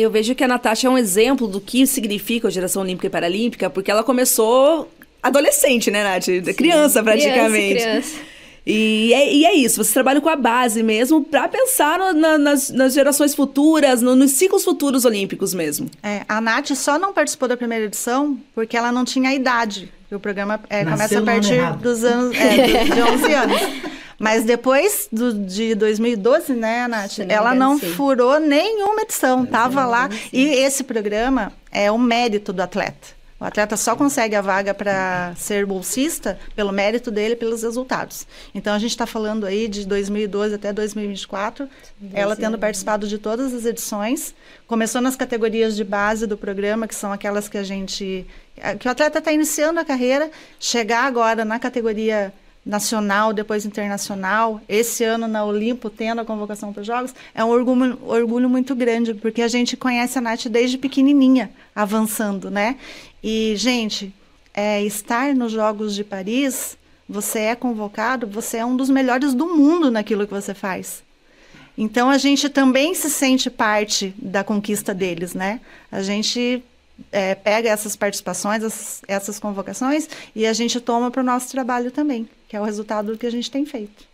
Eu vejo que a Natasha é um exemplo do que significa a geração olímpica e paralímpica, porque ela começou adolescente, né, Nath? Sim. Criança, praticamente. Criança, criança. E é, e é, isso, Você trabalha com a base mesmo para pensar na, nas, nas, gerações futuras, no, nos ciclos futuros olímpicos mesmo. É, a Nath só não participou da primeira edição porque ela não tinha idade. E o programa é, começa a partir dos anos é, de 11 anos. Mas depois do, de 2012, né, Nath? ela não furou nenhuma edição. Estava lá. E esse programa é o mérito do atleta. O atleta só consegue a vaga para ser bolsista pelo mérito dele, e pelos resultados. Então a gente está falando aí de 2012 até 2024, ela tendo participado de todas as edições. Começou nas categorias de base do programa, que são aquelas que a gente, eh, que o atleta está iniciando a carreira, chegar agora na categoria nacional, depois internacional, esse ano na Olimpo, tendo a convocação para os Jogos, é um orgulho, orgulho muito grande, porque a gente conhece a Nath desde pequenininha, avançando, né? E, gente, é, estar nos Jogos de Paris, você é convocado, você é um dos melhores do mundo naquilo que você faz. Então, a gente também se sente parte da conquista deles, né? A gente é, pega essas participações, essas, essas convocações, e a gente toma para o nosso trabalho também que é o resultado do que a gente tem feito.